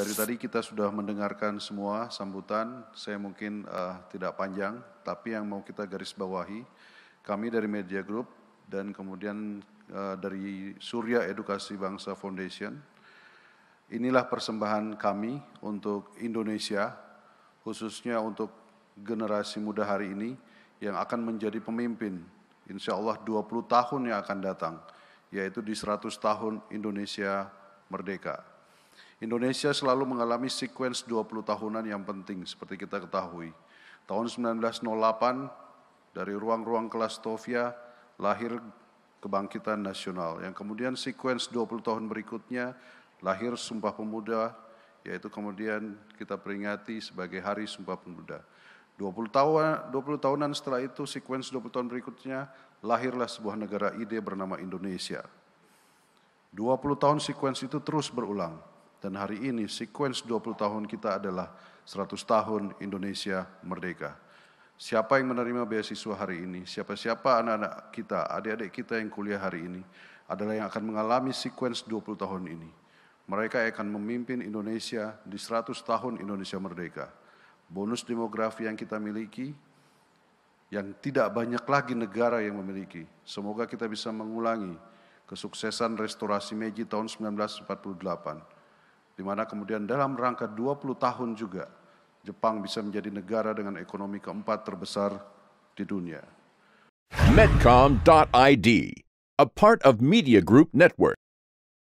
Dari tadi kita sudah mendengarkan semua sambutan, saya mungkin uh, tidak panjang, tapi yang mau kita garis bawahi, kami dari Media Group dan kemudian uh, dari Surya Edukasi Bangsa Foundation, inilah persembahan kami untuk Indonesia, khususnya untuk generasi muda hari ini yang akan menjadi pemimpin, insya Allah 20 tahun yang akan datang, yaitu di 100 tahun Indonesia Merdeka. Indonesia selalu mengalami sekuens 20 tahunan yang penting seperti kita ketahui. Tahun 1908 dari ruang-ruang kelas Tovia lahir kebangkitan nasional yang kemudian sekuens 20 tahun berikutnya lahir Sumpah Pemuda yaitu kemudian kita peringati sebagai Hari Sumpah Pemuda. 20 tahun 20 tahunan setelah itu sekuens 20 tahun berikutnya lahirlah sebuah negara ide bernama Indonesia. 20 tahun sekuens itu terus berulang. Dan hari ini sequence 20 tahun kita adalah 100 tahun Indonesia merdeka. Siapa yang menerima beasiswa hari ini, siapa-siapa anak-anak kita, adik-adik kita yang kuliah hari ini adalah yang akan mengalami sequence 20 tahun ini. Mereka akan memimpin Indonesia di 100 tahun Indonesia merdeka. Bonus demografi yang kita miliki, yang tidak banyak lagi negara yang memiliki. Semoga kita bisa mengulangi kesuksesan restorasi Meiji tahun 1948 di mana kemudian dalam rangka 20 tahun juga Jepang bisa menjadi negara dengan ekonomi keempat terbesar di dunia. Medcom.id, a part of Media Group Network.